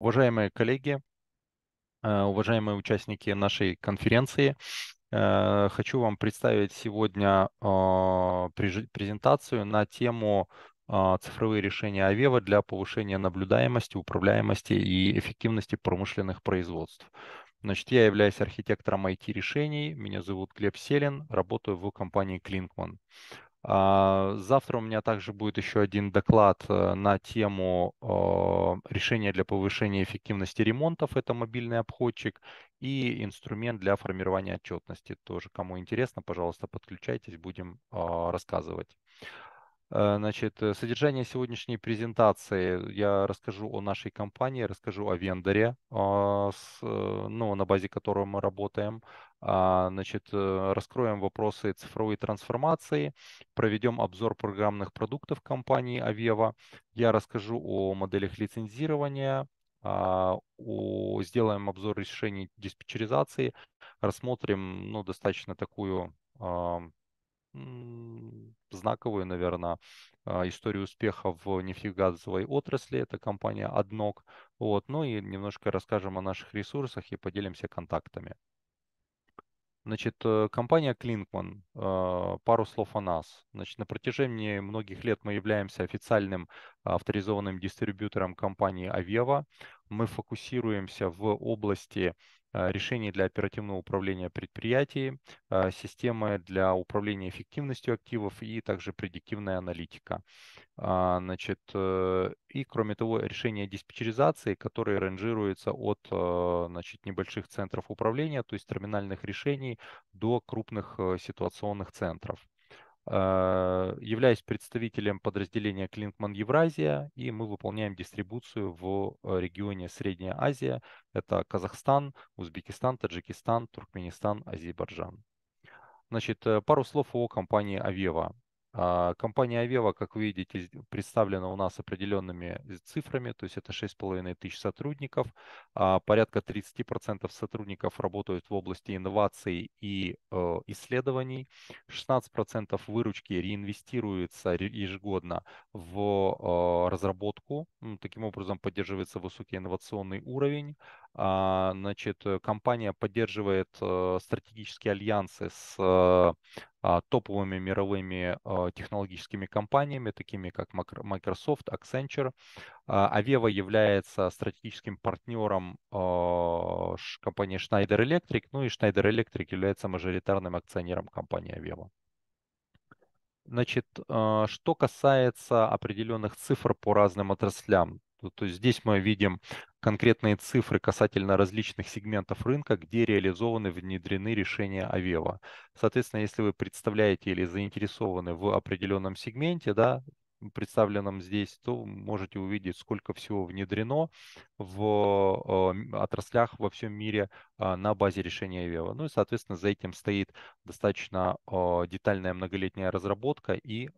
Уважаемые коллеги, э, уважаемые участники нашей конференции, э, хочу вам представить сегодня э, презентацию на тему цифровые решения Авева для повышения наблюдаемости, управляемости и эффективности промышленных производств. Значит, я являюсь архитектором IT-решений, меня зовут Глеб Селин, работаю в компании Клинкман. А, завтра у меня также будет еще один доклад э, на тему решения для повышения эффективности ремонтов. Это мобильный обходчик и инструмент для формирования отчетности. Тоже, кому интересно, пожалуйста, подключайтесь, будем а, рассказывать. Э, значит, э, содержание сегодняшней презентации. Я расскажу о нашей компании, расскажу о вендоре, а, ну, на базе которого мы работаем, а, значит, э, раскроем вопросы цифровой трансформации, проведем обзор программных продуктов компании АВЕВА я расскажу о моделях лицензирования, а, о, сделаем обзор решений диспетчеризации, рассмотрим ну, достаточно такую а, знаковую, наверное, историю успеха в нефтегазовой отрасли. Это компания «Однок». Вот. Ну и немножко расскажем о наших ресурсах и поделимся контактами. Значит, э, компания Клинкман, э, пару слов о нас. Значит, на протяжении многих лет мы являемся официальным а, авторизованным дистрибьютором компании Авева. Мы фокусируемся в области а, решений для оперативного управления предприятией, а, системы для управления эффективностью активов и также предиктивная аналитика. А, значит, э, и кроме того, решения диспетчеризации, которые ранжируются от э, значит, небольших центров управления, то есть терминальных решений, до крупных э, ситуационных центров. А, являюсь представителем подразделения Клинкман Евразия, и мы выполняем дистрибуцию в э, регионе Средняя Азия. Это Казахстан, Узбекистан, Таджикистан, Туркменистан, Азербайджан. Значит, э, пару слов о компании Авева. А, компания АВЕВА, как вы видите, представлена у нас определенными э, цифрами, то есть это 6,5 тысяч сотрудников. А порядка 30% сотрудников работают в области инноваций и э, исследований. 16% выручки реинвестируется ежегодно в э, разработку. Таким образом поддерживается высокий инновационный уровень. А, значит, компания поддерживает стратегические альянсы с а, топовыми мировыми а, технологическими компаниями, такими как Microsoft, Accenture. Aveva а, является стратегическим партнером компании Schneider Electric, ну и Schneider Electric является мажоритарным акционером компании Aveva. Значит, что касается определенных цифр по разным отраслям, то, то есть здесь мы видим конкретные цифры касательно различных сегментов рынка, где реализованы, внедрены решения Авева. Соответственно, если вы представляете или заинтересованы в определенном сегменте, да, представленном здесь, то можете увидеть, сколько всего внедрено в э, отраслях во всем мире э, на базе решения Вева. Ну и, соответственно, за этим стоит достаточно э, детальная многолетняя разработка и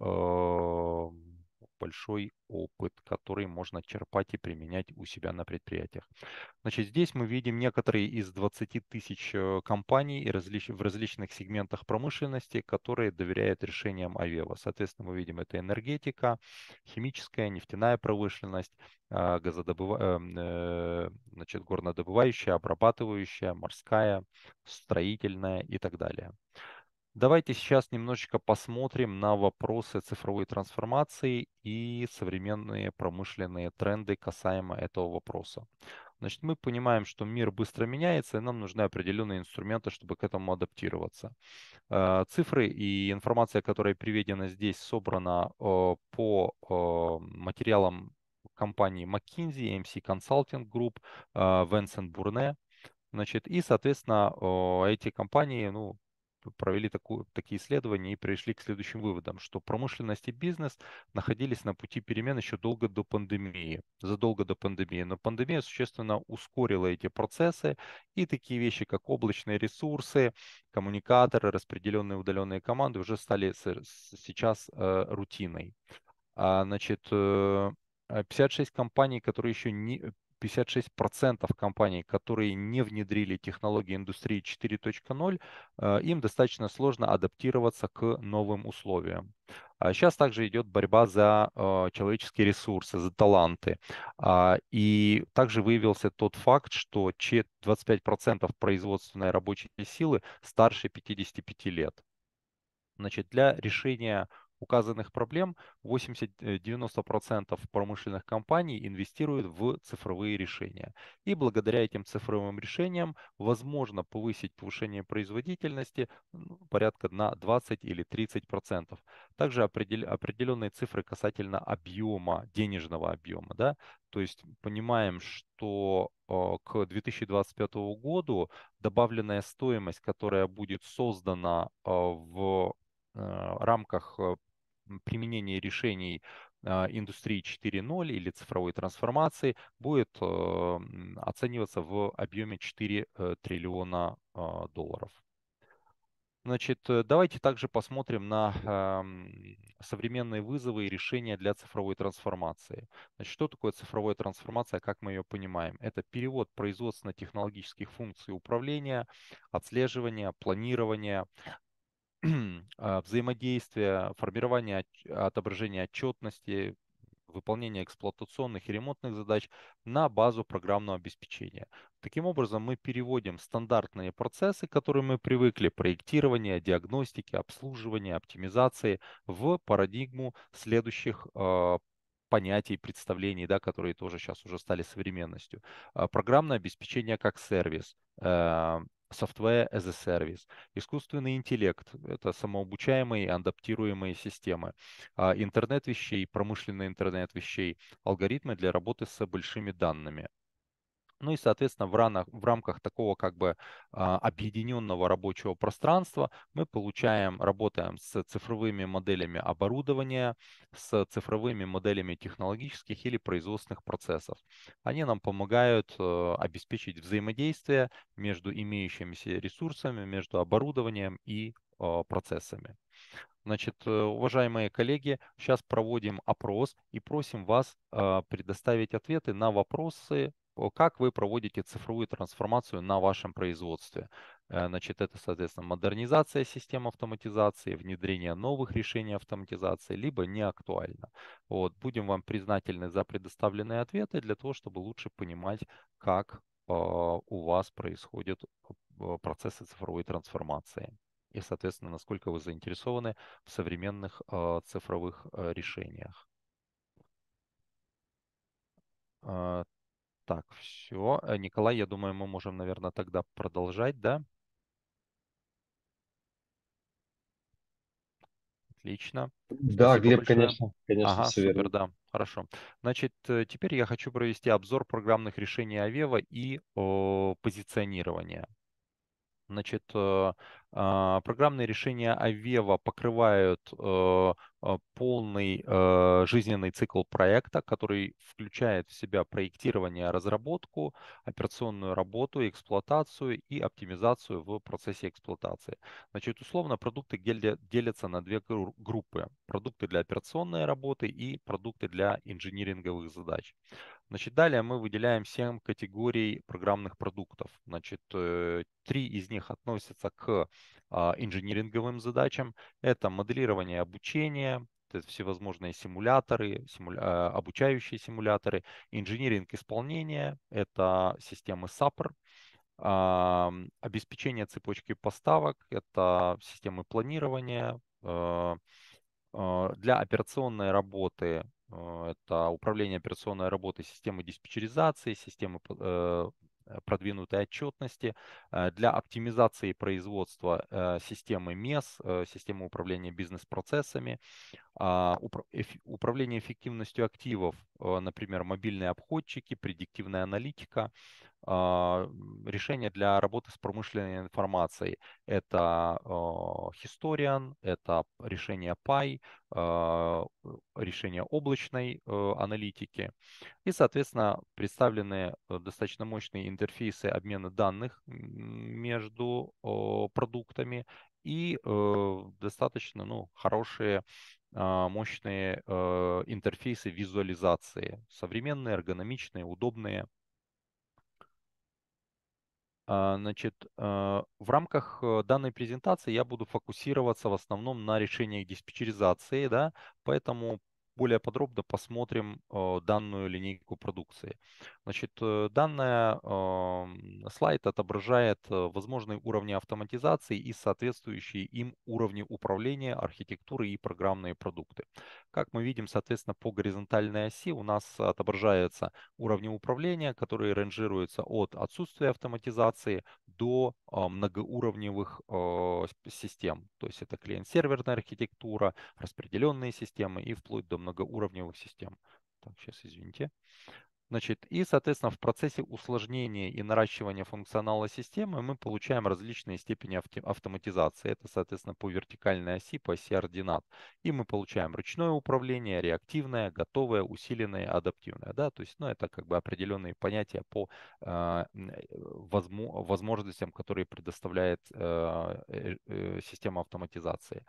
большой опыт, который можно черпать и применять у себя на предприятиях. Значит, здесь мы видим некоторые из 20 тысяч э, компаний в различных сегментах промышленности, которые доверяют решениям Авева. Соответственно, мы видим это энергетика, химическая, нефтяная промышленность, а, газодобыва... Эм, э, значит, горнодобывающая, обрабатывающая, морская, строительная и так далее. Давайте сейчас немножечко посмотрим на вопросы цифровой трансформации и современные промышленные тренды касаемо этого вопроса. Значит, мы понимаем, что мир быстро меняется, и нам нужны определенные инструменты, чтобы к этому адаптироваться. Э, цифры и информация, которая приведена здесь, собрана э, по э, материалам компании McKinsey, MC Consulting Group, Венсен Бурне. Значит, и, соответственно, эти компании, ну, провели такую, такие исследования и пришли к следующим выводам, что промышленность и бизнес находились на пути перемен еще долго до пандемии, задолго до пандемии. Но пандемия существенно ускорила эти процессы, и такие вещи, как облачные ресурсы, коммуникаторы, распределенные удаленные команды уже стали сейчас э, рутиной. А, значит, э, 56 компаний, которые еще не 56% компаний, которые не внедрили технологии индустрии 4.0, э, им достаточно сложно адаптироваться к новым условиям. Сейчас а также идет борьба за э, человеческие ресурсы, за таланты. А, и также выявился тот факт, что 25% производственной рабочей силы старше 55 лет. Значит, для решения указанных проблем 80-90% э, промышленных компаний инвестируют в цифровые решения. И благодаря этим цифровым решениям возможно повысить повышение производительности ну, порядка на 20 или 30%. Также определенные цифры касательно объема, денежного объема. Да? То есть понимаем, что э, к 2025 году добавленная стоимость, которая будет создана э, в рамках применение решений а, индустрии 4.0 или цифровой трансформации будет э, оцениваться в объеме 4 э, триллиона а, долларов. Значит, э, давайте также посмотрим на а, современные вызовы и решения для цифровой трансформации. Значит, что такое цифровая трансформация, как мы ее понимаем? Это перевод производственно-технологических функций управления, отслеживания, планирования А, взаимодействия, формирование отображения отчетности, выполнения эксплуатационных и ремонтных задач на базу программного обеспечения. Таким образом, мы переводим стандартные процессы, к которым мы привыкли, проектирование, диагностики, обслуживание, оптимизации, в парадигму следующих а, понятий, представлений, да, которые тоже сейчас уже стали современностью. А, программное обеспечение как сервис, э, Software as a Service, искусственный интеллект, это самообучаемые и адаптируемые системы, а интернет вещей, промышленный интернет вещей, алгоритмы для работы с большими данными – ну и, соответственно, в, ранах, в рамках такого как бы а, объединенного рабочего пространства мы получаем, работаем с цифровыми моделями оборудования, с цифровыми моделями технологических или производственных процессов. Они нам помогают э, обеспечить взаимодействие между имеющимися ресурсами, между оборудованием и э, процессами. Значит, э, уважаемые коллеги, сейчас проводим опрос и просим вас предоставить ответы на вопросы, как вы проводите цифровую трансформацию на вашем производстве. Э, значит, это, соответственно, модернизация систем автоматизации, внедрение новых решений автоматизации, либо не актуально. Вот. Будем вам признательны за предоставленные ответы для того, чтобы лучше понимать, как а, у вас происходят а, процессы цифровой трансформации и, соответственно, насколько вы заинтересованы в современных а, цифровых решениях. Так, все. Э, Николай, я думаю, мы можем, наверное, тогда продолжать, да? Отлично. Да, Спасибо Глеб, большое. конечно, конечно, ага, все супер, верно. да, хорошо. Значит, э, теперь я хочу провести обзор программных решений Авева и о, позиционирования. Значит, э, а, программные решения Авева покрывают а, полный э, жизненный цикл проекта, который включает в себя проектирование, разработку, операционную работу, эксплуатацию и оптимизацию в процессе эксплуатации. Значит, условно продукты делятся на две группы. Продукты для операционной работы и продукты для инжиниринговых задач. Значит, далее мы выделяем 7 категорий программных продуктов. Значит, э, три из них относятся к а, инжиниринговым задачам. Это моделирование обучения, это всевозможные симуляторы, симуля... А, обучающие симуляторы, инжиниринг исполнения, это системы SAPR, а, обеспечение цепочки поставок, это системы планирования, для операционной работы это управление операционной работой системы диспетчеризации, системы э, Э, продвинутой отчетности, э, для оптимизации производства э, системы МЕС, системы управления бизнес-процессами, а, управление эффективностью активов, э, например, мобильные обходчики, предиктивная аналитика, а, решение для работы с промышленной информацией. Это а, Historian, это решение PI, решение облачной э, аналитики. И, соответственно, представлены э, достаточно мощные интерфейсы обмена данных между продуктами и э, достаточно ну, хорошие а, мощные э, интерфейсы визуализации. Современные, эргономичные, удобные. А, значит, э, в рамках э, данной презентации я буду фокусироваться в основном на решениях диспетчеризации, да, поэтому более подробно посмотрим э, данную линейку продукции. Значит, э, данная эм, слайд отображает э, возможные уровни автоматизации и соответствующие им уровни управления, архитектуры и программные продукты. Как мы видим, соответственно, по горизонтальной оси у нас отображаются уровни управления, которые ранжируются от отсутствия автоматизации до многоуровневых систем. То есть это клиент-серверная архитектура, распределенные системы и вплоть до многоуровневых многоуровневых систем. Так, сейчас, извините. Значит, и, соответственно, в процессе усложнения и наращивания функционала системы мы получаем различные степени автоматизации. Это, соответственно, по вертикальной оси, по оси ординат. И мы получаем ручное управление, реактивное, готовое, усиленное, адаптивное. Да? То есть, ну, это как бы определенные понятия по а, э, возму, возможностям, которые предоставляет а, э, э, система автоматизации.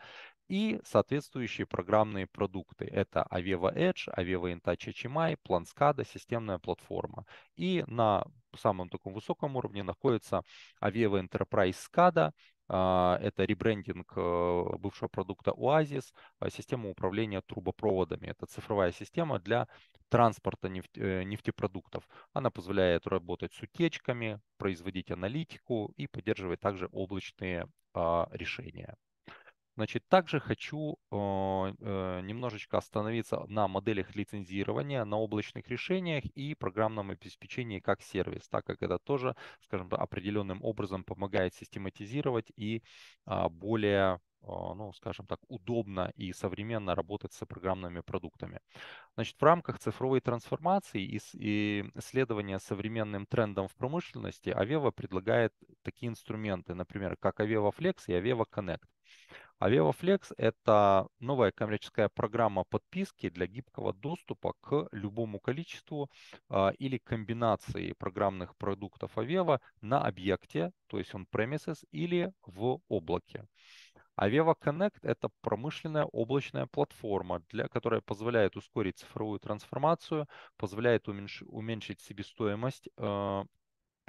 И соответствующие программные продукты. Это Aveva Edge, Aveva InTouch HMI, PlanSCADA, системная электронная платформа. И на самом таком высоком уровне находится Aveva Enterprise SCADA, а, это ребрендинг э, бывшего продукта Oasis, а, система управления трубопроводами. Это цифровая система для транспорта э, нефтепродуктов. Она позволяет работать с утечками, производить аналитику и поддерживать также облачные а, решения. Значит, также хочу э, немножечко остановиться на моделях лицензирования, на облачных решениях и программном обеспечении как сервис, так как это тоже, скажем так, определенным образом помогает систематизировать и а, более ну, скажем так, удобно и современно работать с программными продуктами. Значит, в рамках цифровой трансформации и исследования современным трендам в промышленности Aveva предлагает такие инструменты, например, как Aveva Flex и Aveva Connect. Flex а это новая коммерческая программа подписки для гибкого доступа к любому количеству а, или комбинации программных продуктов Aveva на объекте, то есть он premises или в облаке. Aveva Connect – это промышленная облачная платформа, для, которая позволяет ускорить цифровую трансформацию, позволяет уменьш, уменьшить себестоимость э,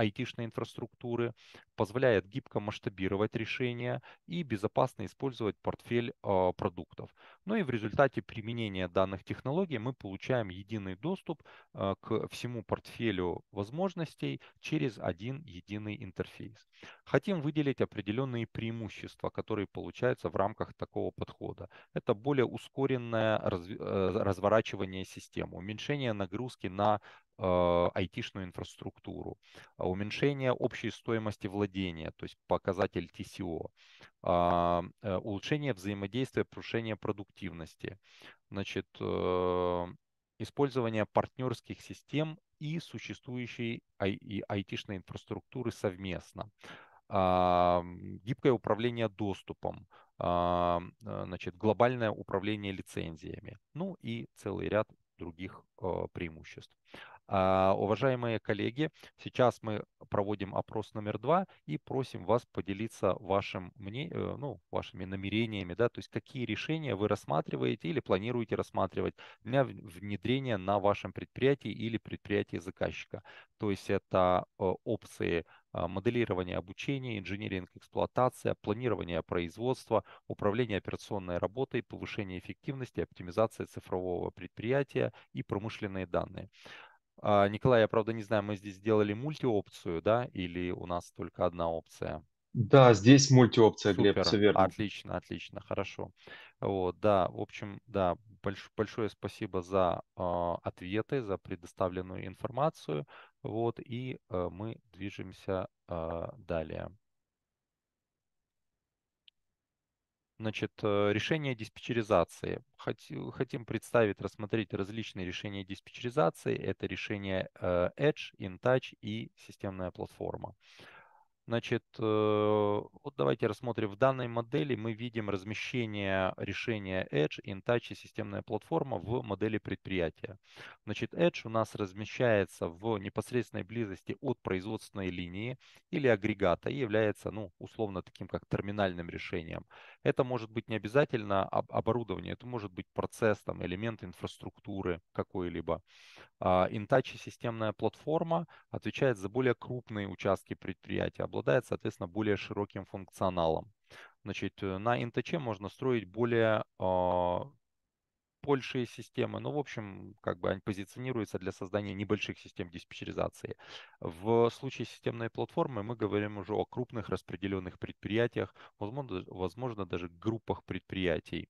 айтишной инфраструктуры, позволяет гибко масштабировать решения и безопасно использовать портфель э, продуктов. Ну и в результате применения данных технологий мы получаем единый доступ э, к всему портфелю возможностей через один единый интерфейс. Хотим выделить определенные преимущества, которые получаются в рамках такого подхода. Это более ускоренное разв... Э, разворачивание системы, уменьшение нагрузки на а, айтишную инфраструктуру, а, уменьшение общей стоимости владения, то есть показатель TCO, а, э, улучшение взаимодействия, повышение продуктивности, значит, э, использование партнерских систем и существующей айтишной инфраструктуры совместно, гибкое управление доступом, э, значит, глобальное управление лицензиями, ну и целый ряд других преимуществ. А, уважаемые коллеги, сейчас мы проводим опрос номер два и просим вас поделиться вашим мнением, э, ну, вашими намерениями, да, то есть какие решения вы рассматриваете или планируете рассматривать для внедрения на вашем предприятии или предприятии заказчика. То есть это э, опции а, моделирование обучения, инжиниринг эксплуатация, планирование производства, управление операционной работой, повышение эффективности, оптимизация цифрового предприятия и промышленные данные. А, Николай, я правда не знаю, мы здесь сделали мультиопцию, да, или у нас только одна опция? Да, здесь мультиопция, Супер. Глеб, все верно. Отлично, отлично, хорошо. Вот, да, в общем, да, больш, большое спасибо за э, ответы, за предоставленную информацию. Вот, и э, мы движемся э, далее. Значит, э, решение диспетчеризации. Э, хотим представить, рассмотреть различные решения диспетчеризации. Это решение э, Edge, InTouch и системная платформа. Значит, э, вот давайте рассмотрим. В данной модели мы видим размещение решения Edge, InTouch и системная платформа в модели предприятия. Значит, Edge у нас размещается в непосредственной близости от производственной линии или агрегата и является, ну, условно таким как терминальным решением. Это может быть не обязательно оборудование, это может быть процесс, там, элемент инфраструктуры какой-либо. А, InTouch и системная платформа отвечает за более крупные участки предприятия обладает, соответственно, более широким функционалом. Значит, э, на Intech можно строить более а, большие системы, ну, в общем, как бы они позиционируются для создания небольших систем диспетчеризации. В случае системной платформы мы говорим уже о крупных распределенных предприятиях, возможно, возможно даже группах предприятий.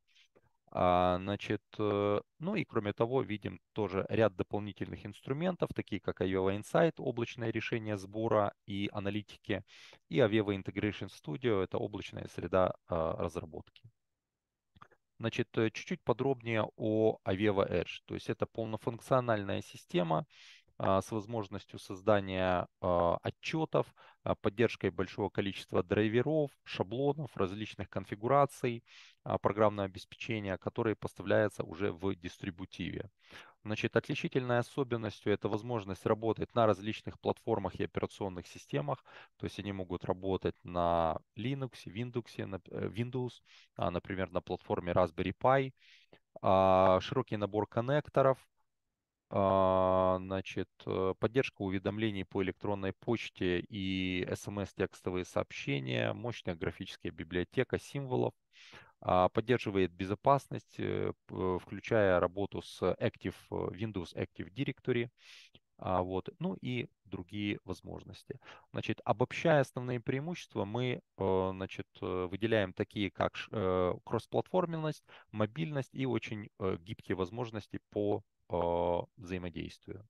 А, значит, э, ну и кроме того, видим тоже ряд дополнительных инструментов, такие как Aveva Insight, облачное решение сбора и аналитики, и Aveva Integration Studio, это облачная среда а, разработки. Значит, э, чуть-чуть подробнее о Aveva Edge. То есть это полнофункциональная система, а, с возможностью создания а, отчетов, а, поддержкой большого количества драйверов, шаблонов, различных конфигураций программного обеспечения, которые поставляются уже в дистрибутиве. Значит, отличительной особенностью это возможность работать на различных платформах и операционных системах. То есть они могут работать на Linux, Windows, э, Windows например, на платформе Raspberry Pi. Широкий набор коннекторов – а, значит, э, поддержка уведомлений по электронной почте и смс-текстовые сообщения, мощная графическая библиотека символов, а, поддерживает безопасность, э, включая работу с Active, Windows Active Directory, а, вот, ну и другие возможности. Значит, обобщая основные преимущества, мы э, значит, выделяем такие, как кроссплатформенность, мобильность и очень гибкие возможности по взаимодействию.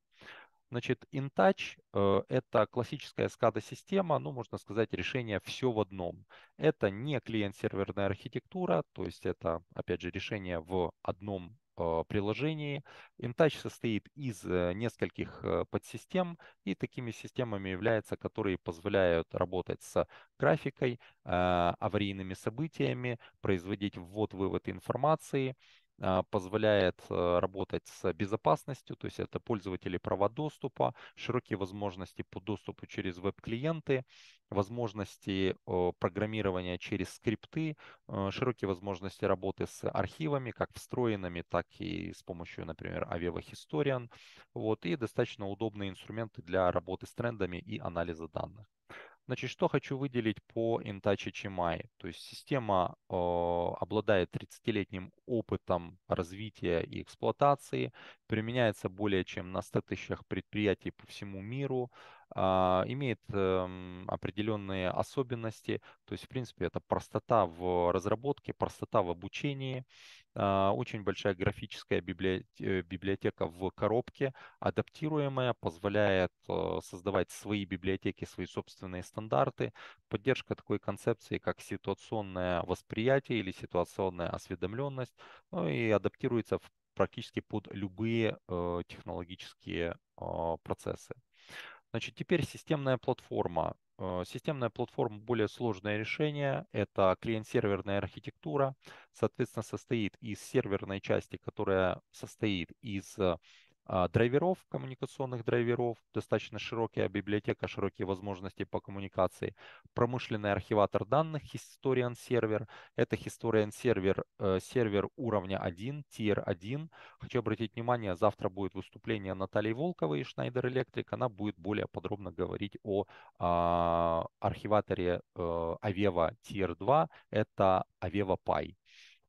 Значит, InTouch э, – это классическая SCADA-система, ну, можно сказать, решение все в одном. Это не клиент-серверная архитектура, то есть это, опять же, решение в одном э, приложении. InTouch состоит из э, нескольких подсистем, и такими системами являются, которые позволяют работать с графикой, аварийными событиями, производить ввод-вывод информации – а, позволяет э, работать с безопасностью, то есть это пользователи права доступа, широкие возможности по доступу через веб-клиенты, возможности программирования через скрипты, э, широкие возможности работы с архивами, как встроенными, так и с помощью, например, Aveva Historian, вот, и достаточно удобные инструменты для работы с трендами и анализа данных. Значит, что хочу выделить по Intouch HMI. То есть система э, обладает 30-летним опытом развития и эксплуатации, применяется более чем на 100 тысячах предприятий по всему миру, э, имеет э, определенные особенности. То есть, в принципе, это простота в разработке, простота в обучении. Э, а, очень большая графическая э, библиотека в коробке, адаптируемая, позволяет э, создавать свои библиотеки, свои собственные стандарты. Поддержка такой концепции, как ситуационное восприятие или ситуационная осведомленность, ну и адаптируется в практически под любые э, технологические процессы. Значит, теперь системная платформа. Э, системная платформа более сложное решение. Это клиент-серверная архитектура. Соответственно, состоит из серверной части, которая состоит из э, а, драйверов, коммуникационных драйверов, достаточно широкая библиотека, широкие возможности по коммуникации, промышленный архиватор данных, Historian сервер. Это Historian сервер, э, сервер уровня 1, Tier 1. Хочу обратить внимание, завтра будет выступление Натальи Волковой и Schneider Electric. Она будет более подробно говорить о, о а, архиваторе Aveva Tier 2. Это Aveva Pi.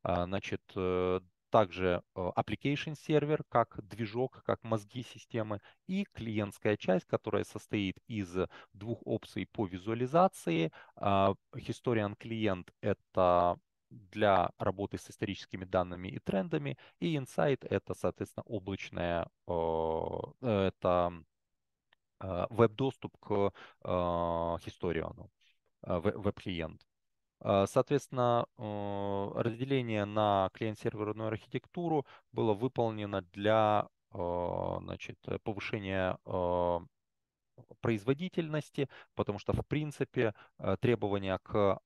А, значит, э, также э, application сервер, как движок, как мозги системы, и клиентская часть, которая состоит из двух опций по визуализации. А, Historian клиент — это для работы с историческими данными и трендами, и Insight — это, соответственно, облачная, это э, веб-доступ к э, Historian, веб-клиент. А, соответственно, э, разделение на клиент-серверную архитектуру было выполнено для э, значит, повышения э, производительности, потому что, в принципе, требования к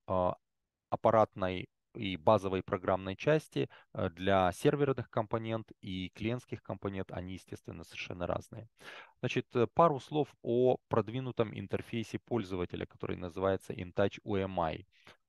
аппаратной и базовой программной части для серверных компонент и клиентских компонент, они, естественно, совершенно разные. Значит, пару слов о продвинутом интерфейсе пользователя, который называется InTouch UMI.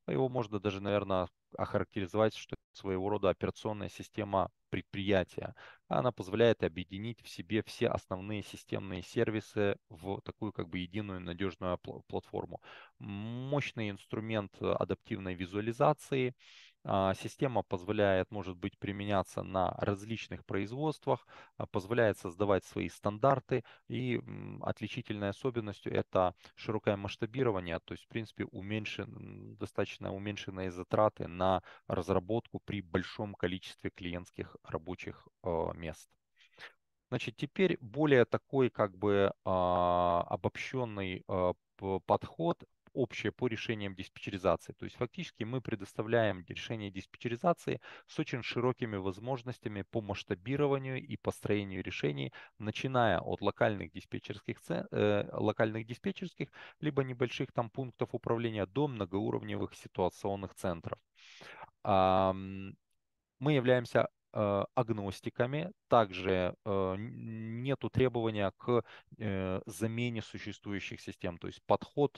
Ну, его можно даже, наверное, охарактеризовать, что это своего рода операционная система предприятия. Она позволяет объединить в себе все основные системные сервисы в такую как бы единую надежную платформу. Мощный инструмент э, адаптивной визуализации – а, система позволяет, может быть, применяться на различных производствах, а, позволяет создавать свои стандарты. И отличительной особенностью это широкое масштабирование, то есть, в принципе, уменьшен, достаточно уменьшенные затраты на разработку при большом количестве клиентских рабочих а, мест. Значит, теперь более такой как бы обобщенный подход общее по решениям диспетчеризации. То есть фактически мы предоставляем решение диспетчеризации с очень широкими возможностями по масштабированию и построению решений, начиная от локальных диспетчерских, э, локальных диспетчерских либо небольших там пунктов управления до многоуровневых ситуационных центров. Мы являемся Э, агностиками. Также э, нет требования к э, замене существующих систем. То есть подход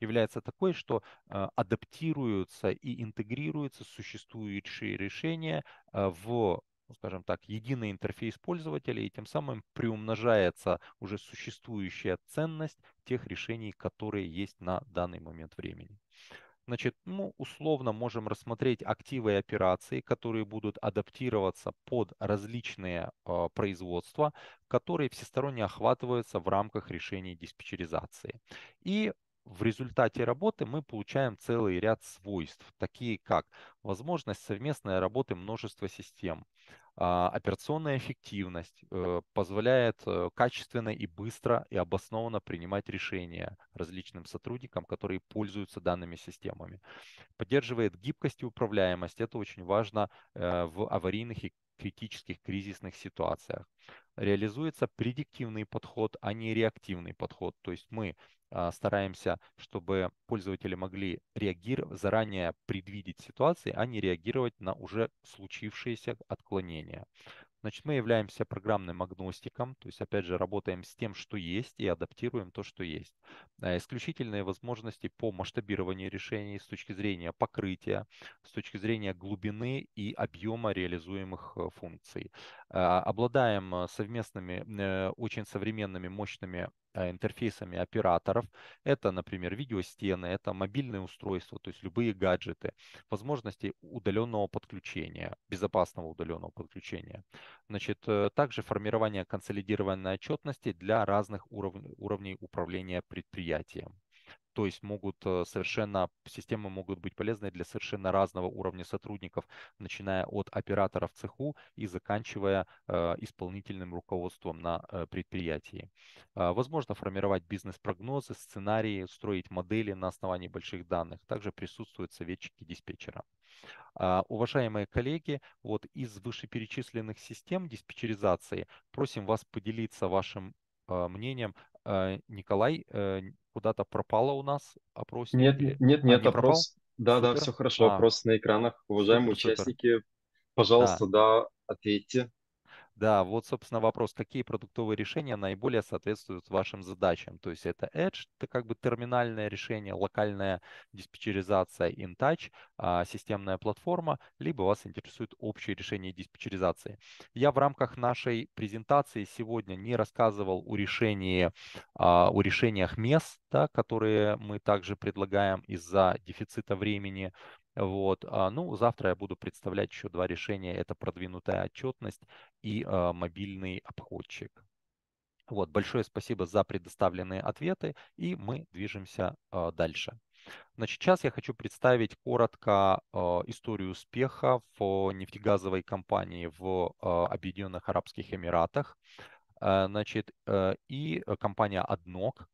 является такой, что адаптируются и интегрируются существующие решения в ну, скажем так, единый интерфейс пользователя, и тем самым приумножается уже существующая ценность тех решений, которые есть на данный момент времени. Значит, ну, условно можем рассмотреть активы и операции, которые будут адаптироваться под различные э, производства, которые всесторонне охватываются в рамках решений диспетчеризации. И в результате работы мы получаем целый ряд свойств, такие как возможность совместной работы множества систем, а, операционная эффективность э, позволяет э, качественно и быстро и обоснованно принимать решения различным сотрудникам, которые пользуются данными системами. Поддерживает гибкость и управляемость. Это очень важно э, в аварийных и критических кризисных ситуациях. Реализуется предиктивный подход, а не реактивный подход. То есть мы а, стараемся, чтобы пользователи могли реагировать, заранее предвидеть ситуации, а не реагировать на уже случившиеся отклонения. Значит, мы являемся программным агностиком, то есть, опять же, работаем с тем, что есть, и адаптируем то, что есть. Э, исключительные возможности по масштабированию решений с точки зрения покрытия, с точки зрения глубины и объема реализуемых э, функций. Э, обладаем совместными, очень современными, мощными интерфейсами операторов. Это, например, видеостены, это мобильные устройства, то есть любые гаджеты, возможности удаленного подключения, безопасного удаленного подключения. Значит, э, также формирование консолидированной отчетности для разных уровней, уровней управления предприятием то есть могут э, совершенно, системы могут быть полезны для совершенно разного уровня сотрудников, начиная от оператора в цеху и заканчивая э, исполнительным руководством на э, предприятии. А, возможно формировать бизнес-прогнозы, сценарии, строить модели на основании больших данных. Также присутствуют советчики диспетчера. А, уважаемые коллеги, вот из вышеперечисленных систем диспетчеризации просим вас поделиться вашим мнением а, Николай э, куда-то пропало у нас опрос? Нет, нет, нет, а, не опрос. Пропал? Да, супер. да, все хорошо, а, опрос на экранах. Уважаемые супер, участники, супер. пожалуйста, да. да, ответьте. Да, вот, собственно, вопрос, какие продуктовые решения наиболее соответствуют вашим задачам. То есть это Edge, это как бы терминальное решение, локальная диспетчеризация InTouch, а, системная платформа, либо вас интересует общее решение диспетчеризации. Я в рамках нашей презентации сегодня не рассказывал о, решении, а, о решениях мест, да, которые мы также предлагаем из-за дефицита времени. Вот. А, ну, завтра я буду представлять еще два решения. Это продвинутая отчетность и а, мобильный обходчик. Вот, большое спасибо за предоставленные ответы, и мы движемся а, дальше. Значит, сейчас я хочу представить коротко историю успеха в нефтегазовой компании в Объединенных Арабских Эмиратах. Э, значит, э, и компания «Однок»,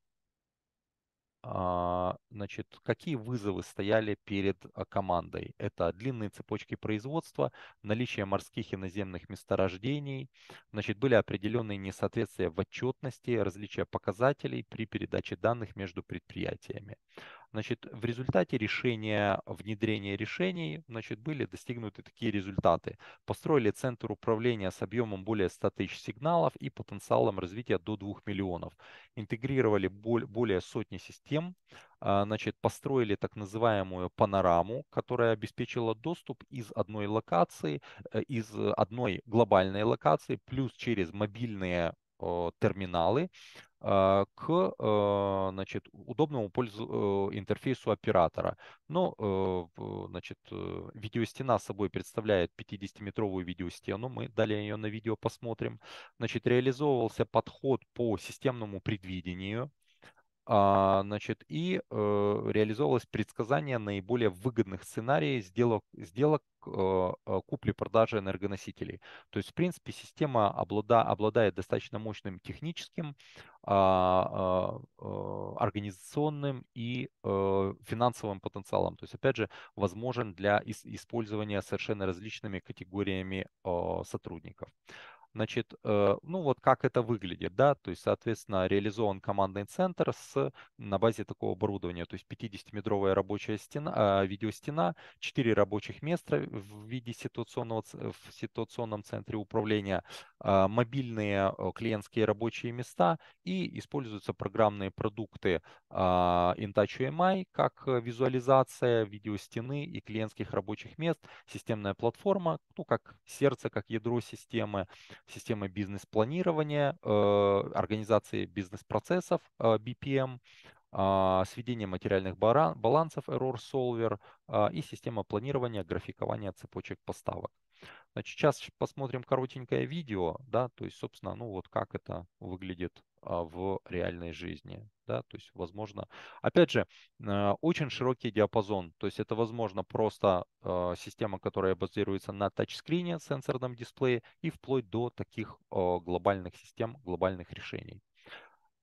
а, значит, какие вызовы стояли перед а, командой? Это длинные цепочки производства, наличие морских и наземных месторождений. Значит, были определенные несоответствия в отчетности, различия показателей при передаче данных между предприятиями. Значит, в результате решения, внедрения решений, значит, были достигнуты такие результаты. Построили центр управления с объемом более 100 тысяч сигналов и потенциалом развития до 2 миллионов. Интегрировали более сотни систем, а, значит, построили так называемую панораму, которая обеспечила доступ из одной локации, э, из одной глобальной локации, плюс через мобильные терминалы а, к э, значит, удобному пользу, э, интерфейсу оператора. Но ну, э, значит, видеостена собой представляет 50-метровую видеостену. Мы далее ее на видео посмотрим. Значит, реализовывался подход по системному предвидению. А, значит, и э, реализовывалось предсказание наиболее выгодных сценариев сделок, сделок э, э, купли-продажи энергоносителей. То есть, в принципе, система облада, обладает достаточно мощным техническим, а, организационным и финансовым потенциалом. То есть, опять же, возможен для использования совершенно различными категориями сотрудников. Значит, э, ну вот как это выглядит, да, то есть, соответственно, реализован командный центр с, на базе такого оборудования, то есть 50-метровая рабочая стена, э, видеостена, 4 рабочих места в виде ситуационного, в ситуационном центре управления, э, мобильные клиентские рабочие места и используются программные продукты а, InTouch UMI как визуализация видеостены и клиентских рабочих мест, системная платформа, ну, как сердце, как ядро системы, системы бизнес-планирования, э, организации бизнес-процессов э, BPM, а, сведения материальных балансов Error Solver а, и система планирования, графикования цепочек поставок. Значит, сейчас посмотрим коротенькое видео, да, то есть, собственно, ну вот как это выглядит а, в реальной жизни, да, то есть, возможно, опять же, э, очень широкий диапазон, то есть это, возможно, просто э, система, которая базируется на тачскрине, сенсорном дисплее и вплоть до таких глобальных систем, глобальных решений.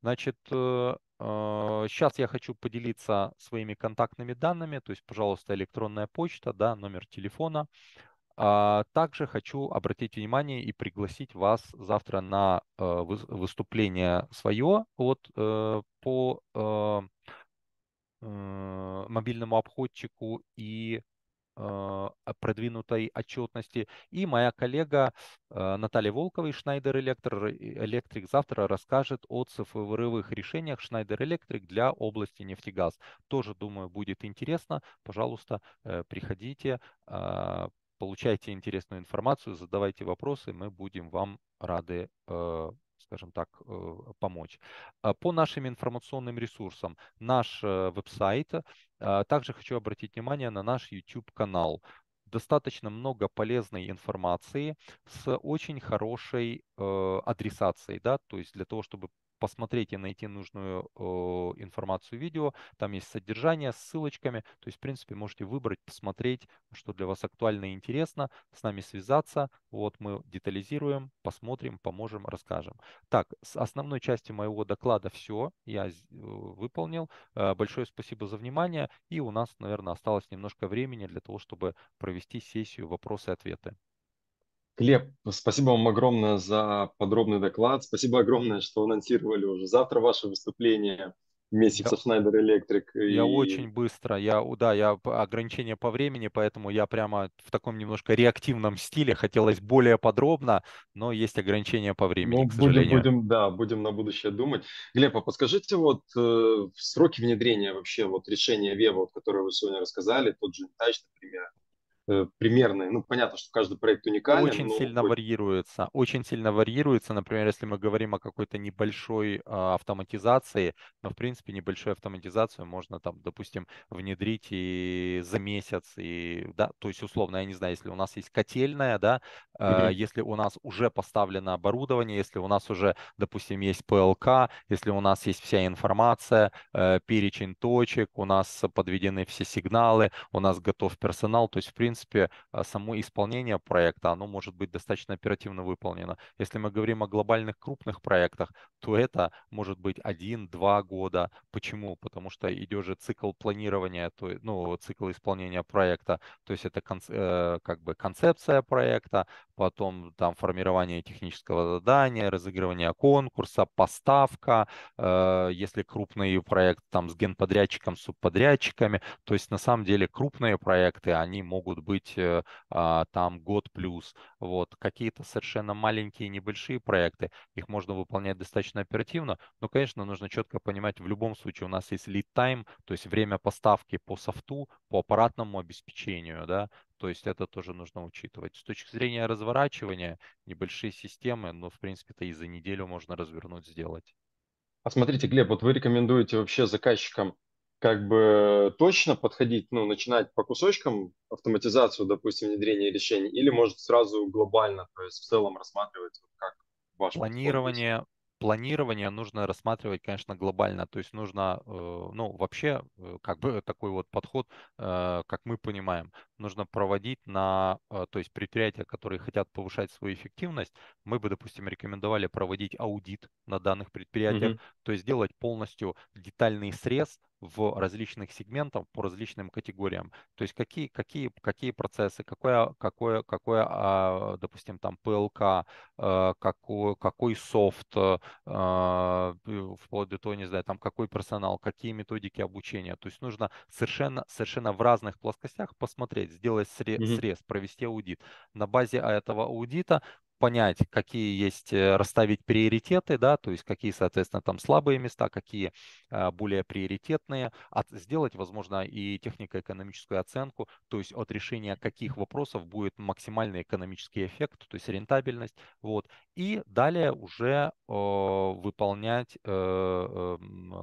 Значит, сейчас э, я хочу поделиться своими контактными данными, то есть, пожалуйста, электронная почта, да, номер телефона. А, также хочу обратить внимание и пригласить вас завтра на э, выступление свое вот э, по э, мобильному обходчику и продвинутой отчетности. И моя коллега Наталья Волкова из Schneider Electric завтра расскажет о цифровых решениях Schneider Electric для области нефтегаз. Тоже, думаю, будет интересно. Пожалуйста, приходите, получайте интересную информацию, задавайте вопросы, мы будем вам рады э, скажем так, э, помочь. А по нашим информационным ресурсам, наш э, веб-сайт, а, также хочу обратить внимание на наш YouTube-канал. Достаточно много полезной информации с очень хорошей адресацией, да, то есть для того, чтобы посмотреть и найти нужную информацию видео. Там есть содержание с ссылочками. То есть, в принципе, можете выбрать, посмотреть, что для вас актуально и интересно, с нами связаться. Вот мы детализируем, посмотрим, поможем, расскажем. Так, с основной части моего доклада все. Я э, выполнил. Э, большое спасибо за внимание. И у нас, наверное, осталось немножко времени для того, чтобы провести сессию вопросы-ответы. Глеб, спасибо вам огромное за подробный доклад. Спасибо огромное, что анонсировали уже завтра ваше выступление вместе со Schneider Electric. Я очень быстро, я, да, я ограничение по времени, поэтому я прямо в таком немножко реактивном стиле, хотелось более подробно, но есть ограничения по времени, ну, к Будем, будем, да, будем на будущее думать. Глеб, а подскажите вот э, сроки внедрения вообще вот решения Вева, вот, которое вы сегодня рассказали, тот же Touch, например, Э, примерные. Ну, понятно, что каждый проект уникален. Очень но... сильно варьируется. Очень сильно варьируется. Например, если мы говорим о какой-то небольшой а, автоматизации, но, в принципе, небольшую автоматизацию можно там, допустим, внедрить и за месяц, и, да, то есть, условно, я не знаю, если у нас есть котельная, да, mm-hmm. если у нас уже поставлено оборудование, если у нас уже, допустим, есть ПЛК, если у нас есть вся информация, э, перечень точек, у нас подведены все сигналы, у нас готов персонал, то есть, в принципе, принципе, а, само исполнение проекта, оно может быть достаточно оперативно выполнено. Если мы говорим о глобальных крупных проектах, то это может быть один два года. Почему? Потому что идет же цикл планирования, то, ну, цикл исполнения проекта. То есть это конц, э, как бы концепция проекта, потом там формирование технического задания, разыгрывание конкурса, поставка, э, если крупный проект там с генподрядчиком, с субподрядчиками. То есть на самом деле крупные проекты, они могут быть э, а, там год плюс. Вот какие-то совершенно маленькие, небольшие проекты, их можно выполнять достаточно оперативно, но, конечно, нужно четко понимать, в любом случае у нас есть lead time, то есть время поставки по софту, по аппаратному обеспечению, да, то есть это тоже нужно учитывать. С точки зрения разворачивания, небольшие системы, ну, в принципе, это и за неделю можно развернуть, сделать. А смотрите, Глеб, вот вы рекомендуете вообще заказчикам как бы точно подходить, ну, начинать по кусочкам автоматизацию, допустим, внедрение решений, или может сразу глобально, то есть в целом рассматривать вот как ваш планирование, планирование нужно рассматривать, конечно, глобально. То есть нужно, э, ну, вообще, э, как бы такой вот подход, э, как мы понимаем, нужно проводить на, э, то есть предприятия, которые хотят повышать свою эффективность, мы бы, допустим, рекомендовали проводить аудит на данных предприятиях, mm-hmm. то есть делать полностью детальный срез в различных сегментах по различным категориям. То есть какие, какие, какие процессы, какое, какое, какое а, допустим, там ПЛК, э, какой, какой софт, э, а, вплоть до того, не знаю, там какой персонал, какие методики обучения. То есть нужно совершенно, совершенно в разных плоскостях посмотреть, сделать срез, mm-hmm. провести аудит. На базе этого аудита понять, какие есть, э, расставить приоритеты, да, то есть какие, соответственно, там слабые места, какие а, более приоритетные, от, сделать, возможно, и технико-экономическую оценку, то есть от решения каких вопросов будет максимальный экономический эффект, то есть рентабельность, вот, и далее уже э, выполнять э, э,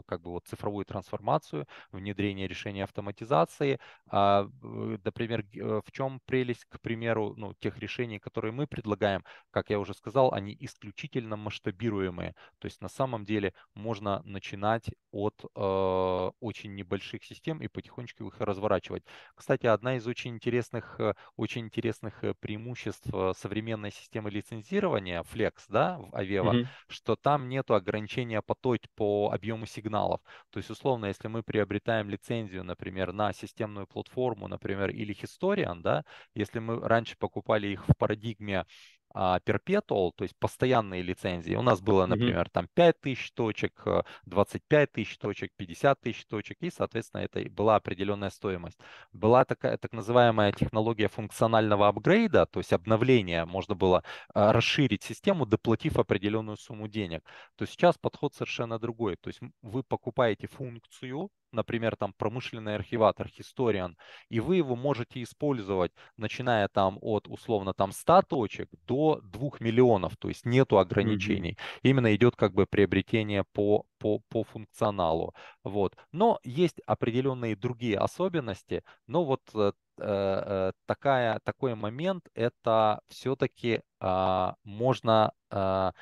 как бы вот цифровую трансформацию, внедрение решения автоматизации, а, э, например, э, в чем прелесть, к примеру, ну, тех решений, которые мы предлагаем, как я уже сказал, они исключительно масштабируемые. То есть на самом деле можно начинать от э, очень небольших систем и потихонечку их разворачивать. Кстати, одна из очень интересных, э, очень интересных э, преимуществ э, современной системы лицензирования Flex, да, в Aveva, mm-hmm. что там нет ограничения по, по объему сигналов. То есть, условно, если мы приобретаем лицензию, например, на системную платформу, например, или Historian, да, если мы раньше покупали их в парадигме perpetual, а, то есть постоянные лицензии. У нас было, например, mm-hmm. там 5 тысяч точек, 25 э, тысяч точек, 50 тысяч точек, и, соответственно, это была определенная стоимость. Была такая так называемая технология функционального апгрейда, то есть обновление можно было а, расширить систему, доплатив определенную сумму денег. То сейчас подход совершенно другой. То есть вы покупаете функцию, например, там промышленный архиватор, Historian, и вы его можете использовать, начиная там от условно там 100 точек до 2 миллионов, то есть нету ограничений. Mm-hmm. Именно идет как бы приобретение по, по, по функционалу. Вот. Но есть определенные другие особенности, но вот э, э, такая, такой момент это все-таки а, а, э, можно э,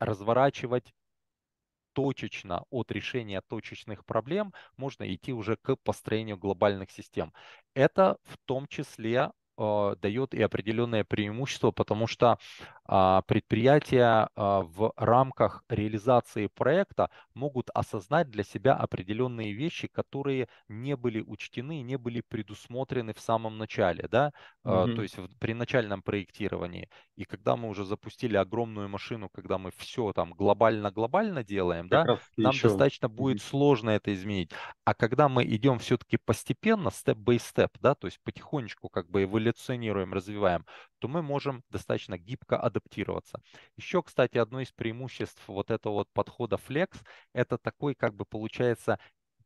разворачивать точечно от решения точечных проблем можно идти уже к построению глобальных систем. Это в том числе э, дает и определенное преимущество, потому что а, предприятия а, в рамках реализации проекта могут осознать для себя определенные вещи, которые не были учтены не были предусмотрены в самом начале, да, угу. то есть в, при начальном проектировании. И когда мы уже запустили огромную машину, когда мы все там глобально-глобально делаем, как да, нам еще. достаточно будет угу. сложно это изменить. А когда мы идем все-таки постепенно, степ-бай-степ, да, то есть потихонечку как бы эволюционируем, развиваем, то мы можем достаточно гибко адаптироваться. Еще, кстати, одно из преимуществ вот этого вот подхода Flex, это такой как бы получается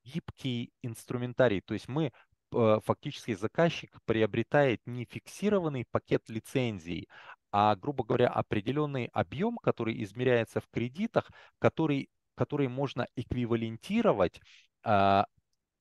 гибкий инструментарий. То есть мы э, фактически заказчик приобретает не фиксированный пакет лицензий, а, грубо говоря, определенный объем, который измеряется в кредитах, который, который можно эквивалентировать а,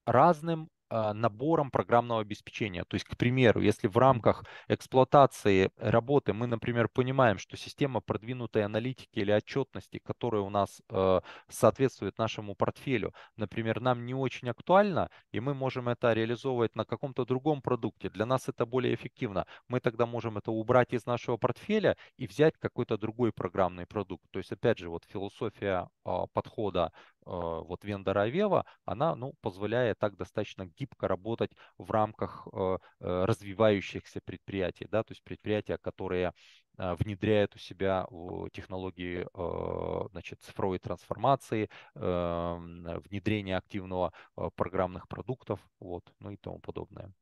разным а, набором программного обеспечения. То есть, к примеру, если в рамках эксплуатации работы мы, например, понимаем, что система продвинутой аналитики или отчетности, которая у нас э, соответствует нашему портфелю, например, нам не очень актуальна, и мы можем это реализовывать на каком-то другом продукте, для нас это более эффективно, мы тогда можем это убрать из нашего портфеля и взять какой-то другой программный продукт. То есть, опять же, вот философия э, подхода а, вот вендора Авева, она ну, позволяет так достаточно гибко работать в рамках э, э, развивающихся предприятий, да, то есть предприятия, которые а, внедряют у себя технологии э, значит, цифровой трансформации, эм, внедрение активного программных продуктов вот, ну и тому подобное.